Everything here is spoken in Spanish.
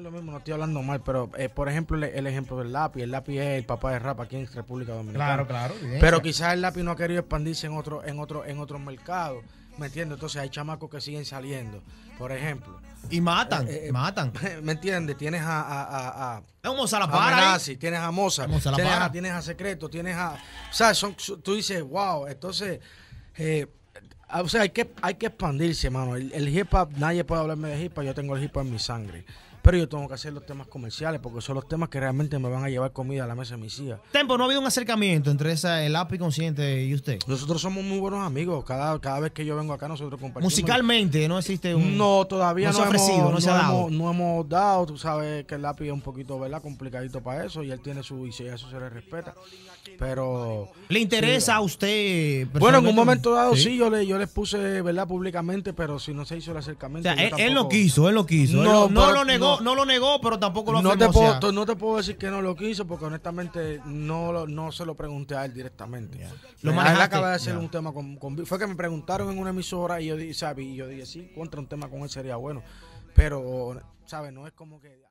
lo mismo, no estoy hablando mal, pero eh, por ejemplo, el, ejemplo del lápiz. El lápiz es el papá de rap aquí en República Dominicana. Claro, claro. Pero quizás el lápiz no ha querido expandirse en otro, en otro, en otros mercados. ¿Me entiendes? Entonces hay chamacos que siguen saliendo, por ejemplo. Y matan, eh, eh, matan. ¿Me entiendes? Tienes a. a, a, Vamos la para. tienes a Mozart, tienes, A, Secreto, tienes a. O sea, son, tú dices, wow. Entonces, o sea, hay que, hay que expandirse, mano. El, el hip hop, nadie puede hablarme de hip hop, yo tengo el hip hop en mi sangre. Pero yo tengo que hacer los temas comerciales porque son los temas que realmente me van a llevar comida a la mesa de mis hijas. Tempo, ¿no ha habido un acercamiento entre el API consciente y usted? Nosotros somos muy buenos amigos. Cada, cada vez que yo vengo acá, nosotros compartimos. Musicalmente, ¿no existe un.? No, todavía no, no se ha ofrecido, no se ha dado. no hemos dado. Tú sabes que el API es un poquito, ¿verdad? Complicadito para eso y él tiene su. Y si eso se le respeta. Pero. ¿Le interesa a usted? Bueno, en un momento dado sí, yo, le, yo les puse, ¿verdad? Públicamente, pero si no se hizo el acercamiento. él, lo quiso, él lo quiso. No, lo, no negó no lo negó, pero tampoco lo no Te puedo, No te puedo decir que no lo quiso, porque honestamente no, no se lo pregunté a él directamente. Lo más acaba de hacer un tema con, con, Fue que me preguntaron en una emisora y yo, dije, y yo dije, sí, contra un tema con él sería bueno. Pero, ¿sabes? No es como que...